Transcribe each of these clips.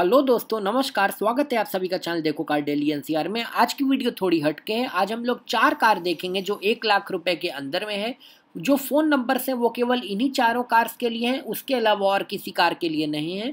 hello दोस्तों नमस्कार स्वागत है आप सभी का चैनल देखो कार डेली एनसीआर में आज की वीडियो थोड़ी हटके है आज हम लोग चार कार देखेंगे जो एक लाख रुपए के अंदर में है जो फ़ोन नंबर से वो केवल इन्हीं चारों कार्स के लिए हैं उसके अलावा और किसी कार के लिए नहीं है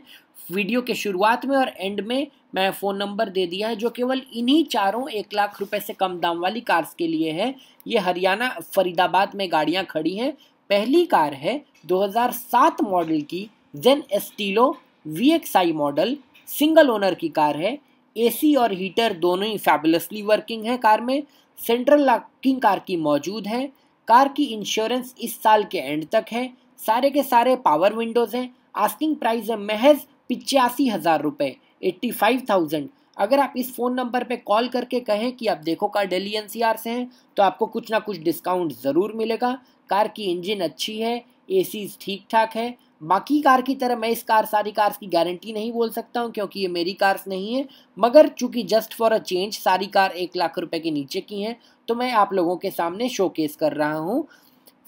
वीडियो के शुरुआत में और एंड में मैं फ़ोन नंबर दे दिया है जो केवल इन्हीं चारों एक लाख रुपए से कम दाम वाली कार्स के लिए है ये हरियाणा फरीदाबाद में गाड़ियाँ खड़ी हैं पहली कार है 2007 मॉडल की Zen Estilo V model single owner की कार है एसी और हीटर दोनों ही फैबुलसली वर्किंग है कार में सेंट्रल लॉकिंग कार की मौजूद है कार की इंश्योरेंस इस साल के एंड तक है सारे के सारे पावर विंडोज़ हैं आस्किंग प्राइस है महज पिचासी हज़ार रुपये एट्टी फाइव थाउजेंड अगर आप इस फ़ोन नंबर पे कॉल करके कहें कि आप देखो कार डेली एन से हैं तो आपको कुछ ना कुछ डिस्काउंट ज़रूर मिलेगा कार की इंजन अच्छी है ए ठीक ठाक है बाकी कार की तरह मैं इस कार सारी कार्स की गारंटी नहीं बोल सकता हूँ क्योंकि ये मेरी कार्स नहीं है मगर चूंकि जस्ट फॉर अ चेंज सारी कार एक लाख रुपए के नीचे की हैं तो मैं आप लोगों के सामने शोकेस कर रहा हूँ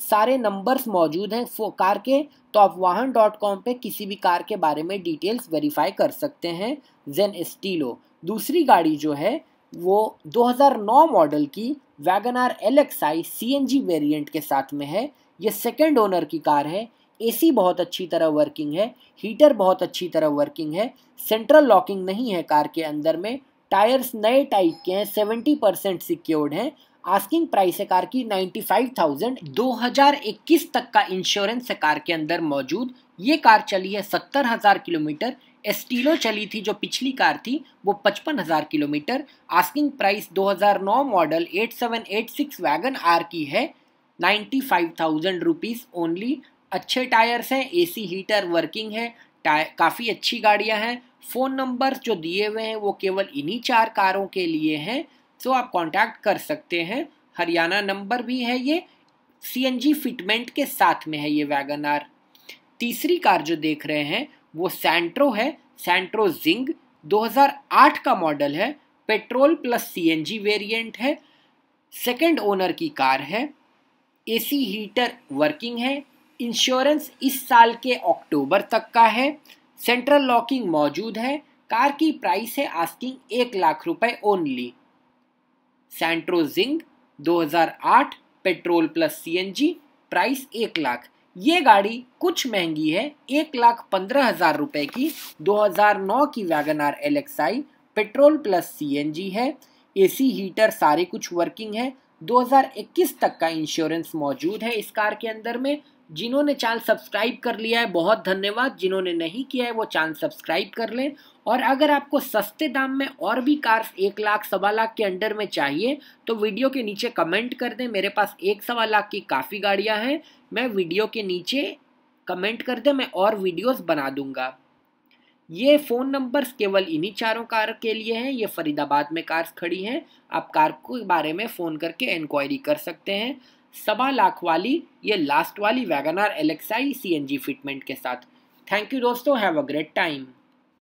सारे नंबर्स मौजूद हैं कार के तो आप वाहन डॉट कॉम पर किसी भी कार के बारे में डिटेल्स वेरीफाई कर सकते हैं जेन स्टीलो दूसरी गाड़ी जो है वो 2009 मॉडल की Wagon R L X I C N G variant के साथ में है ये सेकेंड ओनर की कार है एसी बहुत अच्छी तरह वर्किंग है हीटर बहुत अच्छी तरह वर्किंग है सेंट्रल लॉकिंग नहीं है कार के अंदर में टायर्स नए टाइप के हैं सेवेंटी परसेंट सिक्योर्ड हैं आस्किंग प्राइस है कार की नाइन्टी फाइव थाउजेंड दो हजार इक्कीस तक का इंश्योरेंस है कार के अंदर मौजूद ये कार चली है सत्तर हज़ार किलोमीटर एस्टीलो चली थी जो पिछली कार थी वो पचपन हज़ार किलोमीटर आस्किंग प्राइस नौ मॉडल सिक्स वैगन आर की है ninety five thousand rupees only अच्छे टायर्स हैं एसी हीटर वर्किंग है काफ़ी अच्छी गाड़ियां हैं फ़ोन नंबर जो दिए हुए हैं वो केवल इन्हीं चार कारों के लिए हैं सो तो आप कांटेक्ट कर सकते हैं हरियाणा नंबर भी है ये जी फिटमेंट के साथ में है ये वैगन आर तीसरी कार जो देख रहे हैं वो सेंट्रो है सेंट्रो जिंग 2008 का मॉडल है पेट्रोल प्लस जी वेरिएंट है सेकंड ओनर की कार है एसी हीटर वर्किंग है इंश्योरेंस इस साल के अक्टूबर तक का है सेंट्रल लॉकिंग मौजूद है कार की प्राइस है आस्किंग एक लाख रुपए only Santro Xing 2008 petrol plus CNG price एक लाख ये गाड़ी कुछ महंगी है एक लाख पंद्रह हजार रुपए की 2009 की Wagon R L petrol plus CNG है एसी हीटर सारे कुछ वर्किंग है 2021 तक का इंश्योरेंस मौजूद है इस कार के अंदर में जिन्होंने चैनल सब्सक्राइब कर लिया है बहुत धन्यवाद जिन्होंने नहीं किया है वो चैनल सब्सक्राइब कर लें और अगर आपको सस्ते दाम में और भी कार्स एक लाख सवा लाख के अंडर में चाहिए तो वीडियो के नीचे कमेंट कर दें मेरे पास एक सवा लाख की काफ़ी गाड़ियाँ हैं मैं वीडियो के नीचे कमेंट कर दें मैं और वीडियोस बना दूंगा ये फ़ोन नंबर्स केवल इन्हीं चारों कार के लिए हैं ये फरीदाबाद में कार्स खड़ी हैं आप कार के बारे में फ़ोन करके इंक्वायरी कर सकते हैं सवा लाख वाली ये लास्ट वाली Wagon R LXi C N G fitment के साथ थैंक यू दोस्तों हैव अ ग्रेट टाइम